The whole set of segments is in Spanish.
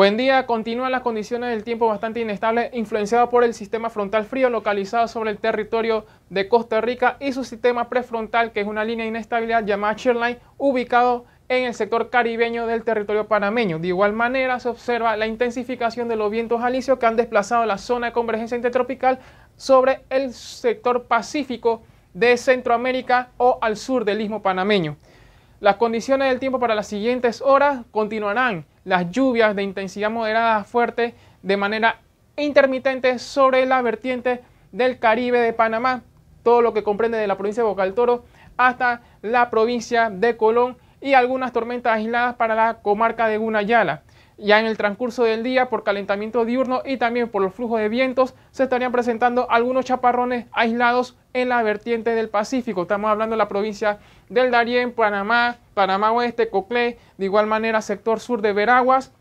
Buen día, continúan las condiciones del tiempo bastante inestables influenciadas por el sistema frontal frío localizado sobre el territorio de Costa Rica y su sistema prefrontal, que es una línea de inestabilidad llamada Shirline, ubicado en el sector caribeño del territorio panameño. De igual manera se observa la intensificación de los vientos alisios que han desplazado la zona de convergencia intertropical sobre el sector pacífico de Centroamérica o al sur del istmo panameño. Las condiciones del tiempo para las siguientes horas continuarán las lluvias de intensidad moderada a fuerte de manera intermitente sobre la vertiente del Caribe de Panamá, todo lo que comprende de la provincia de Boca del Toro hasta la provincia de Colón y algunas tormentas aisladas para la comarca de Gunayala. Ya en el transcurso del día, por calentamiento diurno y también por los flujos de vientos, se estarían presentando algunos chaparrones aislados en la vertiente del Pacífico. Estamos hablando de la provincia del Darién, Panamá, Panamá Oeste, Coclé, de igual manera sector sur de Veraguas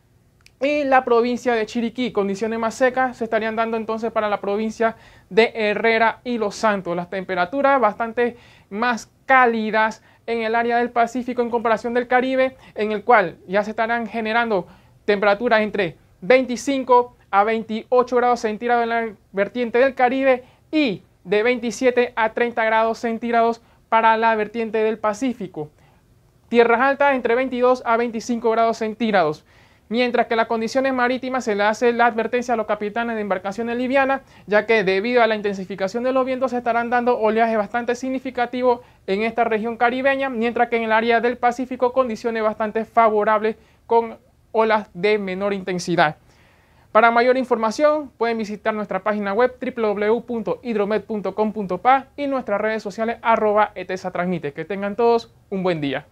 y la provincia de Chiriquí. Condiciones más secas se estarían dando entonces para la provincia de Herrera y Los Santos. Las temperaturas bastante más cálidas en el área del Pacífico en comparación del Caribe, en el cual ya se estarán generando temperaturas entre 25 a 28 grados centígrados en la vertiente del Caribe y de 27 a 30 grados centígrados para la vertiente del Pacífico. Tierras altas entre 22 a 25 grados centígrados. Mientras que las condiciones marítimas se le hace la advertencia a los capitanes de embarcaciones livianas, ya que debido a la intensificación de los vientos se estarán dando oleaje bastante significativo en esta región caribeña, mientras que en el área del Pacífico condiciones bastante favorables con olas de menor intensidad. Para mayor información pueden visitar nuestra página web www.hidromet.com.pa y nuestras redes sociales arroba transmite. Que tengan todos un buen día.